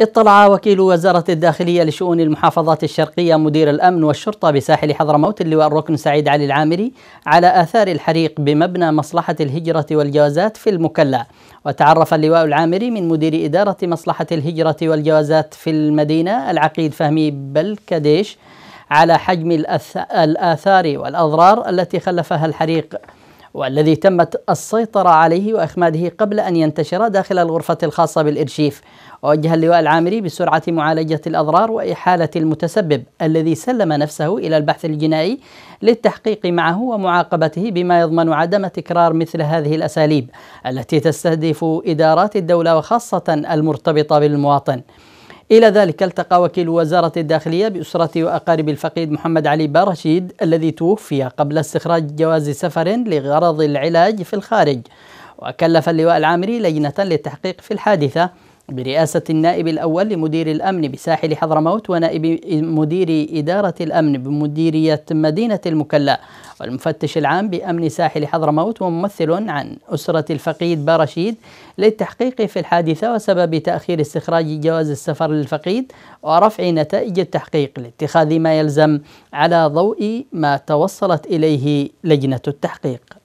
اطلع وكيل وزارة الداخلية لشؤون المحافظات الشرقية مدير الأمن والشرطة بساحل حضرموت اللواء الركن سعيد علي العامري على آثار الحريق بمبنى مصلحة الهجرة والجوازات في المكلا وتعرف اللواء العامري من مدير إدارة مصلحة الهجرة والجوازات في المدينة العقيد فهمي بلكديش على حجم الآثار والأضرار التي خلفها الحريق والذي تمت السيطرة عليه وإخماده قبل أن ينتشر داخل الغرفة الخاصة بالإرشيف وجه اللواء العامري بسرعة معالجة الأضرار وإحالة المتسبب الذي سلم نفسه إلى البحث الجنائي للتحقيق معه ومعاقبته بما يضمن عدم تكرار مثل هذه الأساليب التي تستهدف إدارات الدولة وخاصة المرتبطة بالمواطن إلى ذلك التقى وكيل وزارة الداخلية بأسرة وأقارب الفقيد محمد علي بارشيد الذي توفي قبل استخراج جواز سفر لغرض العلاج في الخارج وكلف اللواء العامري لجنة للتحقيق في الحادثة برئاسة النائب الأول لمدير الأمن بساحل حضرموت ونائب مدير إدارة الأمن بمديرية مدينة المكلا والمفتش العام بأمن ساحل حضرموت وممثل عن أسرة الفقيد بارشيد للتحقيق في الحادثة وسبب تأخير استخراج جواز السفر للفقيد ورفع نتائج التحقيق لاتخاذ ما يلزم على ضوء ما توصلت إليه لجنة التحقيق